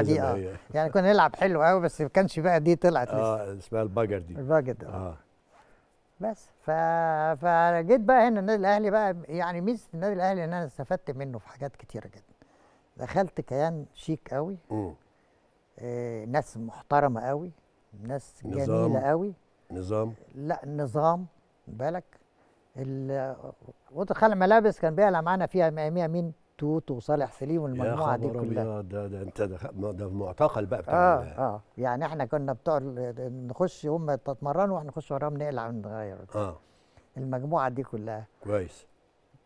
دي اه إيه. يعني كنا نلعب حلو قوي بس ما كانش بقى دي طلعت اه اسمها الباجر دي الباجر اه, آه. بس ف... فجيت بقى هنا النادي الاهلي بقى يعني ميزه النادي الاهلي ان انا استفدت منه في حاجات كتيره جدا دخلت كيان شيك قوي آه ناس محترمه قوي ناس نظام. جميله قوي نظام لا نظام بالك اوضه خلع ملابس كان بيقلع معانا فيها مين توت وصالح سليم والمجموعه دي كلها ده ده انت ده, ده معتقل بقى بتاع اه اه يعني احنا كنا بتوع نخش هم يتمرنوا واحنا نخش وراهم نقلع ونغير اه المجموعه دي كلها كويس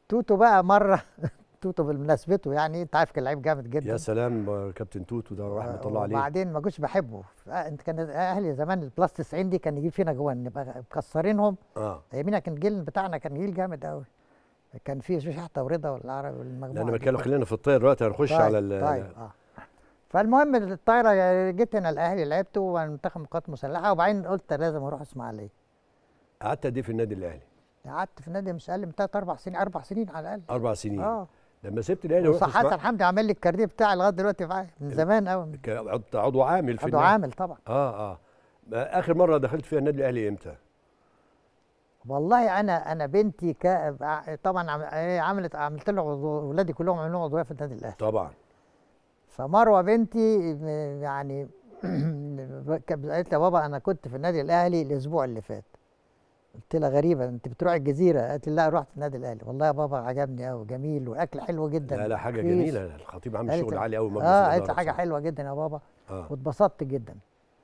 توتو بقى مره توتو بالمناسبته يعني انت عارف كان لعيب جامد جدا يا سلام كابتن توتو ده رحمه آه، الله عليه وبعدين ما كنتش بحبه آه، انت كان اهلي زمان البلاس 90 دي كان يجيب فينا جوان نبقى مكسرينهم اه يمينك الجيل بتاعنا كان جيل جامد قوي كان في مش حتى ورضا ولا عربي المجموعه لان بتكلم خلينا في الطير دلوقتي هنخش طيب على ال طيب اه فالمهم الطايره جيت هنا الاهلي لعبت ومنتخب القوات المسلحه وبعدين قلت لازم اروح اسماعيليه قعدت قد ايه في النادي الاهلي؟ قعدت في النادي مش اقل من ثلاث اربع سنين اربع سنين على الاقل اربع سنين اه لما سبت الاهلي ورحت صح الحمد لله عامل لي الكارديه بتاعي لغايه دلوقتي معايا من زمان قوي عضو عامل في عضو عامل طبعا آه،, اه اه اخر مره دخلت فيها النادي الاهلي امتى؟ والله انا انا بنتي ك... طبعا إيه، عملت عملت له اولادي كلهم عملوا عضويه في النادي الاهلي طبعا فمروه بنتي يعني قالت لي يا بابا انا كنت في النادي الاهلي الاسبوع اللي فات قلت لها غريبه انت بتروح الجزيره قالت لي لا رحت النادي الاهلي والله يا بابا عجبني قوي جميل واكل حلو جدا لا لا حاجه فيش. جميله الخطيب عامل شغل عالي قوي اه قالت لي حاجه حلوه جدا يا بابا آه. واتبسطت جدا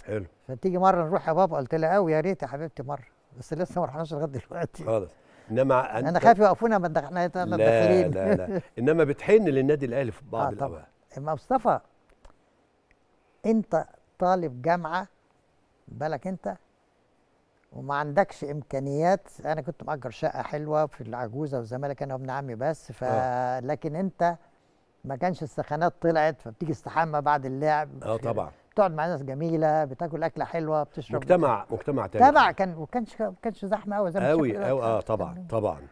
حلو فتيجي مره نروح يا بابا قلت لها قوي يا ريت يا حبيبتي مره بس لسه ما رحناش لغايه دلوقتي خالص انما انا خايف يوقفونا ما احنا لا لا لا انما بتحن للنادي الاهلي في بعض آه اما مصطفى انت طالب جامعه بالك انت وما عندكش امكانيات انا كنت مأجر شقه حلوه في العجوزه والزمالك انا وابن عمي بس ف آه. لكن انت ما كانش السخانات طلعت فبتيجي استحمى بعد اللعب اه طبعا بتقعد مع ناس جميله بتاكل اكله حلوه بتشرب مجتمع بتاكل. مجتمع تاني تبع كان ما كانش ما كانش زحمه قوي زي ما قوي قوي اه طبعا طبعا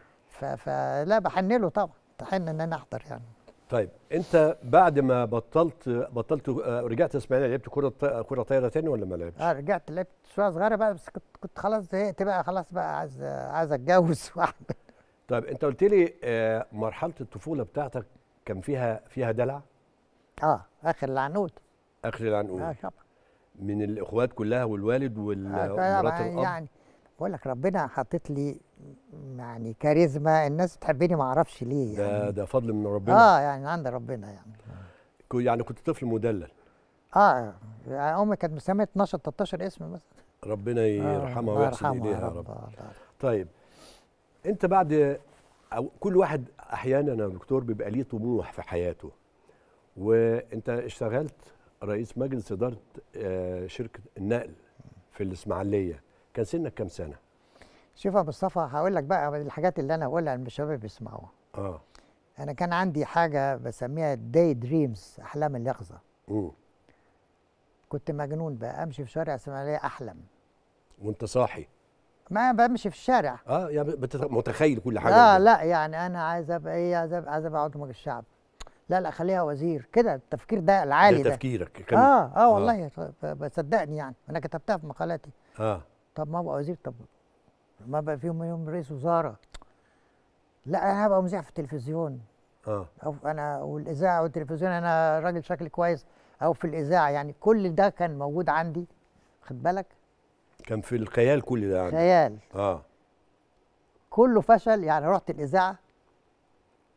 فلا بحن له طبعا تحن ان انا احضر يعني طيب انت بعد ما بطلت بطلت آه، رجعت اسماعيليه لعبت كره كره طايره تاني ولا ما لعبتش؟ اه رجعت لعبت شويه صغيره بقى بس كنت كنت خلاص زهقت بقى خلاص بقى عايز عايز اتجوز واعمل طيب انت قلت لي آه، مرحله الطفوله بتاعتك كان فيها فيها دلع؟ اه اخر العنود اخر اللي ام اه طبعا من الاخوات كلها والوالد آه، والمرات الاب يعني بقول لك ربنا حاطط لي يعني كاريزما الناس بتحبني ما اعرفش ليه يعني ده ده فضل من ربنا اه يعني عند ربنا يعني يعني كنت طفل مدلل اه يعني امي كانت مسميه 12 13 اسم مثلا ربنا آه، يرحمها ويحسن اليها يا رب طيب انت بعد أو كل واحد احيانا يا دكتور بيبقى ليه طموح في حياته وانت اشتغلت رئيس مجلس اداره آه، شركه النقل في الاسماعيليه كان سنك كام سنه شوف يا مصطفى هقول لك بقى الحاجات اللي انا هقولها الشباب بيسمعوها اه انا كان عندي حاجه بسميها داي دريمز احلام اليقظه امم كنت مجنون بقى امشي في شارع الاسماعيليه احلم وانت صاحي ما بمشي في الشارع اه يعني متخيل كل حاجه اه لا يعني انا عايز ابقى ايه عايز ابقى عايز ابقى عضو الشعب لا لا خليها وزير كده التفكير ده العالي ده, تفكيرك كم... اه اه, آه. والله آه. صدقني يعني انا كتبتها في مقالاتي اه طب ما ابقى وزير طب ما ابقى فيهم يوم رئيس وزاره لا انا هبقى مذيع في التلفزيون اه أو انا والاذاعه والتلفزيون انا راجل شكلي كويس او في الاذاعه يعني كل ده كان موجود عندي خد بالك كان في الخيال كل ده عندي خيال اه كله فشل يعني رحت الاذاعه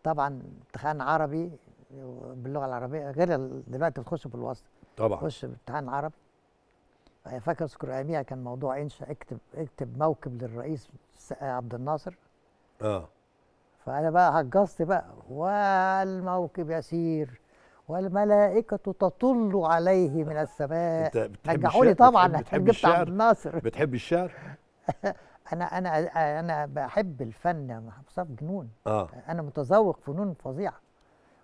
طبعا امتحان عربي باللغه العربيه غير دلوقتي بتخش في الوسط طبعا تخش امتحان عربي آه، فاكر اذكر اياميها كان موضوع انشا اكتب اكتب موكب للرئيس عبد الناصر اه فانا بقى هجصت بقى والموكب يسير والملائكة تطل عليه من السماء انت بتحب الشعر طبعا بتحب الشعر عبد الناصر بتحب الشعر انا انا انا بحب الفن يا مصطفى جنون آه. انا متذوق فنون فظيعه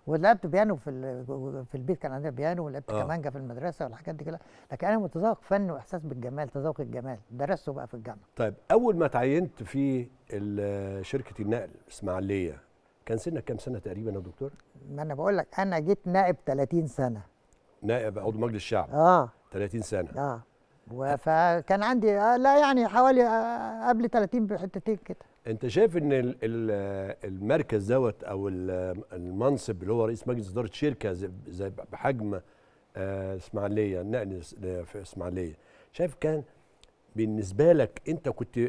ولعبت بيانو في في البيت كان عندنا بيانو ولعبت آه. كمانجا في المدرسه والحاجات دي كلها لكن انا متذوق فن واحساس بالجمال تذوق الجمال درسته بقى في الجامعه طيب اول ما تعينت في شركه النقل اسماعيليه كان سنك كام سنه تقريبا يا دكتور ما انا بقول لك انا جيت نائب 30 سنه نائب عضو مجلس الشعب اه 30 سنه اه فكان عندي آه، لا يعني حوالي آه، قبل 30 بحتتين كده انت شايف ان المركز دوت او المنصب اللي هو رئيس مجلس اداره شركه زي بحجم آه، اسماعيليه النقل في اسماعيليه شايف كان بالنسبه لك انت كنت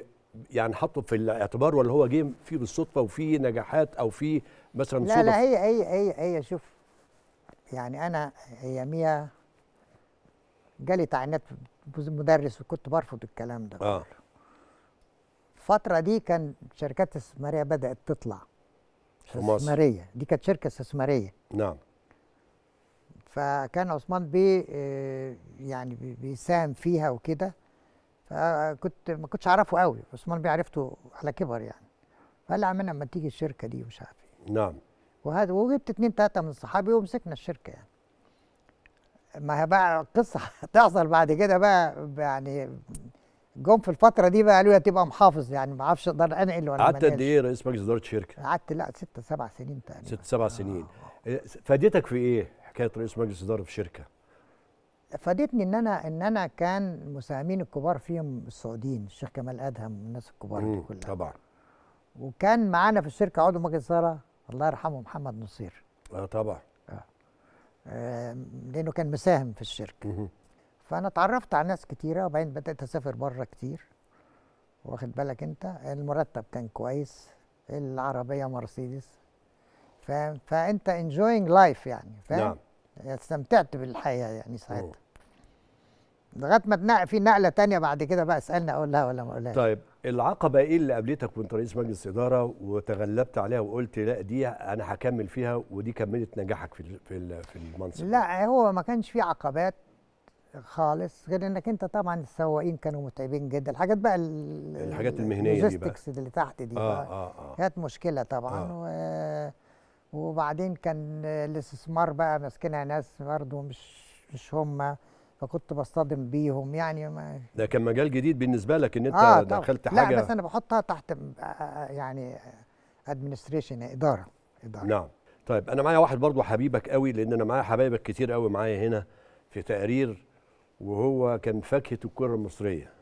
يعني حاطه في الاعتبار ولا هو جه فيه بالصدفه وفي نجاحات او في مثلا لا لا هي هي هي هي شوف يعني انا هي مية جالي تعينات مدرس وكنت برفض الكلام ده آه. الفتره دي كان شركات استثماريه بدات تطلع استثماريه دي كانت شركه استثماريه نعم فكان عثمان بي آه، يعني بيساهم فيها وكده فكنت ما كنتش اعرفه قوي عثمان بي عرفته على كبر يعني فقال لي عمنا اما تيجي الشركه دي ومش عارف ايه نعم وهذا وجبت اتنين تلاته من صحابي ومسكنا الشركه يعني ما هي بقى قصه هتحصل بعد كده بقى يعني جم في الفتره دي بقى قالوا لي هتبقى محافظ يعني ما اعرفش اقدر انقل ولا قعدت قد ايه رئيس مجلس اداره شركه؟ قعدت لا ست سبع سنين تقريبا ست سبع آه. سنين آه. فادتك في ايه حكايه رئيس مجلس اداره في شركه؟ فادتني ان انا ان انا كان المساهمين الكبار فيهم السعوديين الشيخ كمال ادهم والناس الكبار دي كلها طبعا وكان معانا في الشركه عضو مجلس اداره الله يرحمه محمد نصير اه طبعا آه. آه لانه كان مساهم في الشركه فانا اتعرفت على ناس كتيره وبعدين بدات اسافر بره كتير واخد بالك انت المرتب كان كويس العربيه مرسيدس فاهم فانت انجوينج لايف يعني فاهم نعم. استمتعت بالحياه يعني ساعتها لغايه ما تنقل في نقله تانية بعد كده بقى اسالني اقولها ولا ما اقولهاش طيب العقبه ايه اللي قابلتك وانت رئيس مجلس اداره وتغلبت عليها وقلت لا دي انا هكمل فيها ودي كملت نجاحك في في المنصب لا هو ما كانش في عقبات خالص غير انك انت طبعا السواقين كانوا متعبين جدا الحاجات بقى الحاجات المهنيه دي بقى اللي تحت دي آه بقى آه آه. مشكله طبعا آه. و... وبعدين كان الاستثمار بقى ماسكينها ناس برضه مش مش هم فكنت بصطدم بيهم يعني ما ده كان مجال جديد بالنسبه لك ان انت آه دخلت حاجه لا بس انا بحطها تحت آه، يعني ادمنستريشن اداره اداره نعم طيب انا معايا واحد برضه حبيبك قوي لان انا معايا حبايبك كتير قوي معايا هنا في تقرير وهو كان فاكهه الكره المصريه